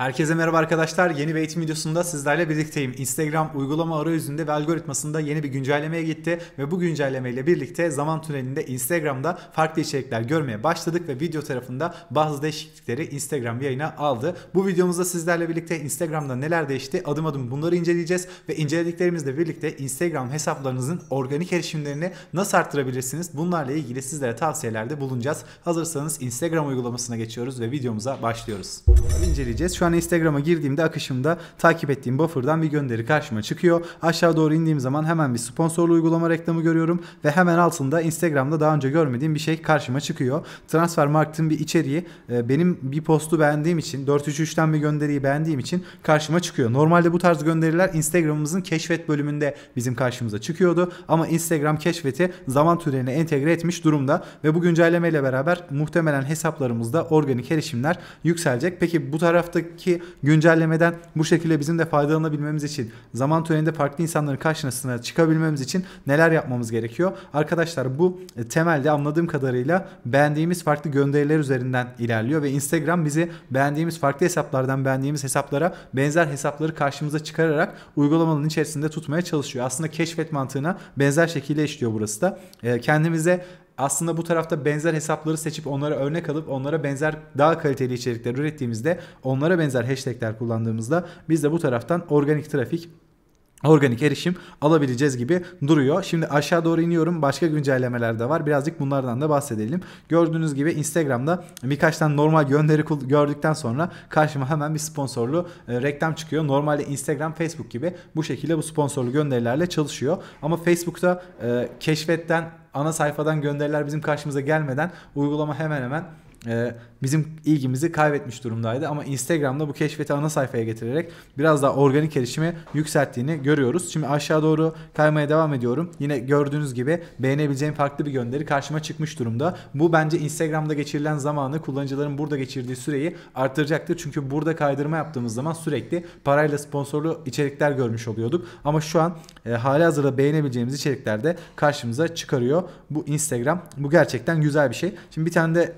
Herkese merhaba arkadaşlar. Yeni bir eğitim videosunda sizlerle birlikteyim. Instagram uygulama arayüzünde ve algoritmasında yeni bir güncellemeye gitti ve bu güncellemeyle birlikte zaman tünelinde Instagram'da farklı içerikler görmeye başladık ve video tarafında bazı değişiklikleri Instagram yayına aldı. Bu videomuzda sizlerle birlikte Instagram'da neler değişti adım adım bunları inceleyeceğiz ve incelediklerimizle birlikte Instagram hesaplarınızın organik erişimlerini nasıl arttırabilirsiniz? Bunlarla ilgili sizlere tavsiyelerde bulunacağız. Hazırsanız Instagram uygulamasına geçiyoruz ve videomuza başlıyoruz. İnceleyeceğiz. Şu an tane Instagram'a girdiğimde akışımda takip ettiğim buffer'dan bir gönderi karşıma çıkıyor. Aşağı doğru indiğim zaman hemen bir sponsorlu uygulama reklamı görüyorum ve hemen altında Instagram'da daha önce görmediğim bir şey karşıma çıkıyor. Transfer Market'ın bir içeriği e, benim bir postu beğendiğim için 433'ten bir gönderiyi beğendiğim için karşıma çıkıyor. Normalde bu tarz gönderiler Instagram'ımızın keşfet bölümünde bizim karşımıza çıkıyordu ama Instagram keşfeti zaman türeğine entegre etmiş durumda ve bu güncellemeyle beraber muhtemelen hesaplarımızda organik erişimler yükselecek. Peki bu taraftaki ki güncellemeden bu şekilde bizim de faydalanabilmemiz için zaman tünelinde farklı insanların karşısına çıkabilmemiz için neler yapmamız gerekiyor? Arkadaşlar bu e, temelde anladığım kadarıyla beğendiğimiz farklı gönderiler üzerinden ilerliyor ve Instagram bizi beğendiğimiz farklı hesaplardan beğendiğimiz hesaplara benzer hesapları karşımıza çıkararak uygulamanın içerisinde tutmaya çalışıyor. Aslında keşfet mantığına benzer şekilde işliyor burası da. E, kendimize aslında bu tarafta benzer hesapları seçip onlara örnek alıp onlara benzer daha kaliteli içerikler ürettiğimizde onlara benzer hashtagler kullandığımızda biz de bu taraftan organik trafik organik erişim alabileceğiz gibi duruyor. Şimdi aşağı doğru iniyorum. Başka güncellemeler de var. Birazcık bunlardan da bahsedelim. Gördüğünüz gibi Instagram'da birkaç tane normal gönderi gördükten sonra karşıma hemen bir sponsorlu e, reklam çıkıyor. Normalde Instagram, Facebook gibi bu şekilde bu sponsorlu gönderilerle çalışıyor. Ama Facebook'ta e, keşfetten ana sayfadan gönderiler bizim karşımıza gelmeden uygulama hemen hemen e, bizim ilgimizi kaybetmiş durumdaydı. Ama Instagram'da bu keşfeti ana sayfaya getirerek biraz daha organik erişimi yükselttiğini görüyoruz. Şimdi aşağı doğru kaymaya devam ediyorum. Yine gördüğünüz gibi beğenebileceğim farklı bir gönderi karşıma çıkmış durumda. Bu bence Instagram'da geçirilen zamanı kullanıcıların burada geçirdiği süreyi artıracaktır. Çünkü burada kaydırma yaptığımız zaman sürekli parayla sponsorlu içerikler görmüş oluyorduk. Ama şu an e, hali hazırda beğenebileceğimiz içerikler de karşımıza çıkarıyor. Bu Instagram bu gerçekten güzel bir şey. Şimdi bir tane de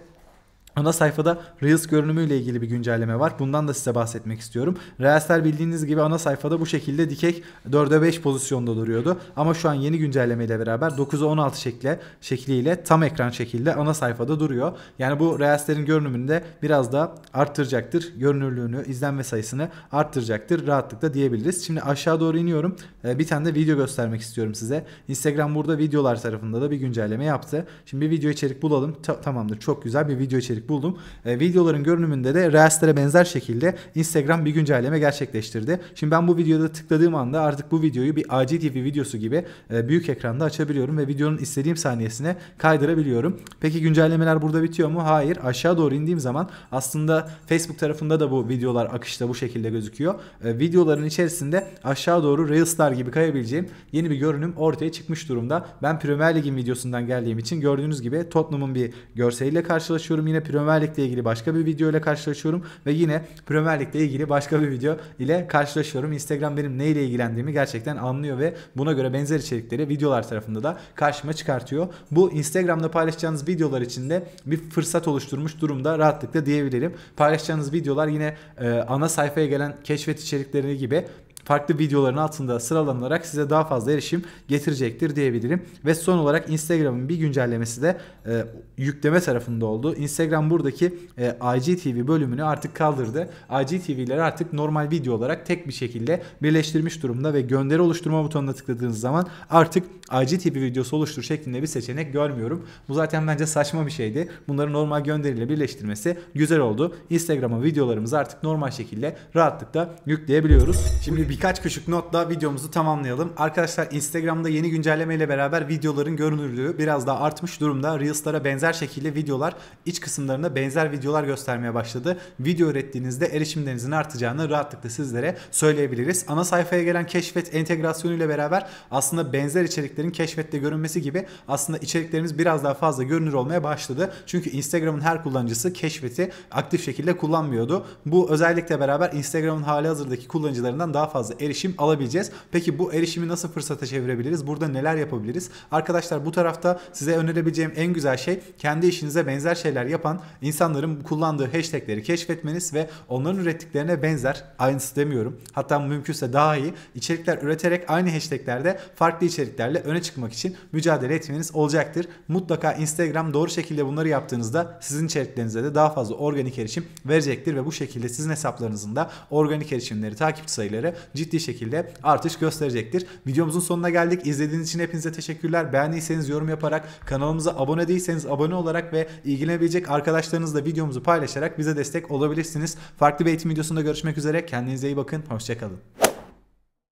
Ana sayfada Reels görünümüyle ilgili bir güncelleme var. Bundan da size bahsetmek istiyorum. Reels'ler bildiğiniz gibi ana sayfada bu şekilde dikek 4'e 5 pozisyonda duruyordu. Ama şu an yeni güncelleme ile beraber 9'a 16 şekle, şekliyle tam ekran şekilde ana sayfada duruyor. Yani bu Reels'lerin görünümünü de biraz daha arttıracaktır. Görünürlüğünü, izlenme sayısını arttıracaktır. Rahatlıkla diyebiliriz. Şimdi aşağı doğru iniyorum. Ee, bir tane de video göstermek istiyorum size. Instagram burada videolar tarafında da bir güncelleme yaptı. Şimdi bir video içerik bulalım. Ta- tamamdır. Çok güzel bir video içerik içerik buldum. E, videoların görünümünde de Reels'lere benzer şekilde Instagram bir güncelleme gerçekleştirdi. Şimdi ben bu videoda tıkladığım anda artık bu videoyu bir acil TV videosu gibi e, büyük ekranda açabiliyorum ve videonun istediğim saniyesine kaydırabiliyorum. Peki güncellemeler burada bitiyor mu? Hayır. Aşağı doğru indiğim zaman aslında Facebook tarafında da bu videolar akışta bu şekilde gözüküyor. E, videoların içerisinde aşağı doğru Reels'lar gibi kayabileceğim yeni bir görünüm ortaya çıkmış durumda. Ben Premier Lig'in videosundan geldiğim için gördüğünüz gibi Tottenham'ın bir görseliyle karşılaşıyorum. Yine Premier Lig'le ilgili başka bir video ile karşılaşıyorum ve yine Premier Lig'le ilgili başka bir video ile karşılaşıyorum. Instagram benim neyle ilgilendiğimi gerçekten anlıyor ve buna göre benzer içerikleri videolar tarafında da karşıma çıkartıyor. Bu Instagram'da paylaşacağınız videolar için de bir fırsat oluşturmuş durumda rahatlıkla diyebilirim. Paylaşacağınız videolar yine e, ana sayfaya gelen keşfet içerikleri gibi farklı videoların altında sıralanarak size daha fazla erişim getirecektir diyebilirim. Ve son olarak Instagram'ın bir güncellemesi de e, yükleme tarafında oldu. Instagram buradaki e, IGTV bölümünü artık kaldırdı. IGTV'leri artık normal video olarak tek bir şekilde birleştirmiş durumda ve gönderi oluşturma butonuna tıkladığınız zaman artık IGTV videosu oluştur şeklinde bir seçenek görmüyorum. Bu zaten bence saçma bir şeydi. Bunları normal gönderiyle birleştirmesi güzel oldu. Instagram'a videolarımızı artık normal şekilde rahatlıkla yükleyebiliyoruz. Şimdi birkaç küçük notla videomuzu tamamlayalım. Arkadaşlar Instagram'da yeni güncelleme ile beraber videoların görünürlüğü biraz daha artmış durumda. Reels'lara benzer şekilde videolar iç kısımlarında benzer videolar göstermeye başladı. Video ürettiğinizde erişimlerinizin artacağını rahatlıkla sizlere söyleyebiliriz. Ana sayfaya gelen keşfet entegrasyonu ile beraber aslında benzer içeriklerin keşfette görünmesi gibi aslında içeriklerimiz biraz daha fazla görünür olmaya başladı. Çünkü Instagram'ın her kullanıcısı keşfeti aktif şekilde kullanmıyordu. Bu özellikle beraber Instagram'ın hali hazırdaki kullanıcılarından daha fazla fazla erişim alabileceğiz. Peki bu erişimi nasıl fırsata çevirebiliriz? Burada neler yapabiliriz? Arkadaşlar bu tarafta size önerebileceğim en güzel şey kendi işinize benzer şeyler yapan insanların kullandığı hashtagleri keşfetmeniz ve onların ürettiklerine benzer aynısı demiyorum. Hatta mümkünse daha iyi içerikler üreterek aynı hashtaglerde farklı içeriklerle öne çıkmak için mücadele etmeniz olacaktır. Mutlaka Instagram doğru şekilde bunları yaptığınızda sizin içeriklerinize de daha fazla organik erişim verecektir ve bu şekilde sizin hesaplarınızın da organik erişimleri takip sayıları ciddi şekilde artış gösterecektir. Videomuzun sonuna geldik. İzlediğiniz için hepinize teşekkürler. Beğendiyseniz yorum yaparak, kanalımıza abone değilseniz abone olarak ve ilgilenebilecek arkadaşlarınızla videomuzu paylaşarak bize destek olabilirsiniz. Farklı bir eğitim videosunda görüşmek üzere. Kendinize iyi bakın. Hoşçakalın.